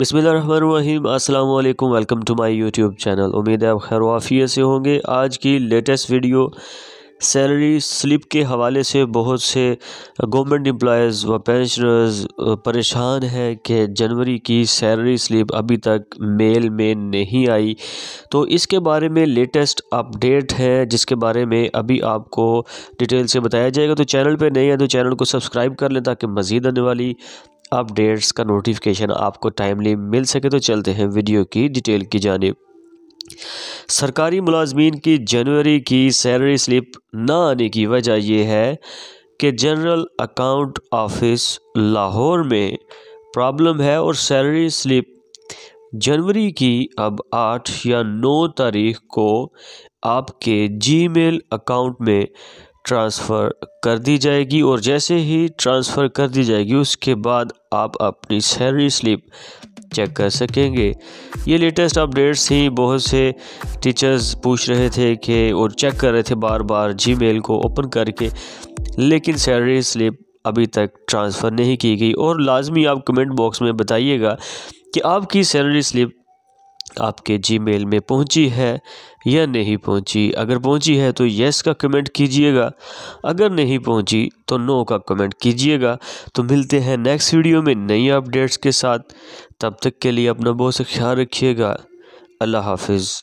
बिसमीम अल्लाम welcome to my YouTube channel उम्मीद है आप खैर वाफिया से होंगे आज की लेटेस्ट वीडियो सैलरी स्लिप के हवाले से बहुत से गवर्नमेंट एम्प्लॉयज़ व पेंशनर्स परेशान हैं कि जनवरी की सैलरी स्लिप अभी तक मेल में नहीं आई तो इसके बारे में लेटेस्ट अपडेट है जिसके बारे में अभी आपको डिटेल से बताया जाएगा तो चैनल पर नहीं है तो चैनल को सब्सक्राइब कर लें ताकि मज़ीद आने वाली अपडेट्स का नोटिफिकेशन आपको टाइमली मिल सके तो चलते हैं वीडियो की डिटेल की जानब सरकारी मुलाजमीन की जनवरी की सैलरी स्लिप ना आने की वजह यह है कि जनरल अकाउंट ऑफिस लाहौर में प्रॉब्लम है और सैलरी स्लिप जनवरी की अब आठ या नौ तारीख को आपके जीमेल अकाउंट में ट्रांसफ़र कर दी जाएगी और जैसे ही ट्रांसफ़र कर दी जाएगी उसके बाद आप अपनी सैलरी स्लिप चेक कर सकेंगे ये लेटेस्ट अपडेट्स ही बहुत से टीचर्स पूछ रहे थे कि और चेक कर रहे थे बार बार जीमेल को ओपन करके लेकिन सैलरी स्लिप अभी तक ट्रांसफ़र नहीं की गई और लाजमी आप कमेंट बॉक्स में बताइएगा कि आपकी सैलरी स्लिप आपके जीमेल में पहुंची है या नहीं पहुंची अगर पहुंची है तो यस का कमेंट कीजिएगा अगर नहीं पहुंची तो नो का कमेंट कीजिएगा तो मिलते हैं नेक्स्ट वीडियो में नई अपडेट्स के साथ तब तक के लिए अपना बहुत सा ख्याल रखिएगा अल्लाह हाफिज़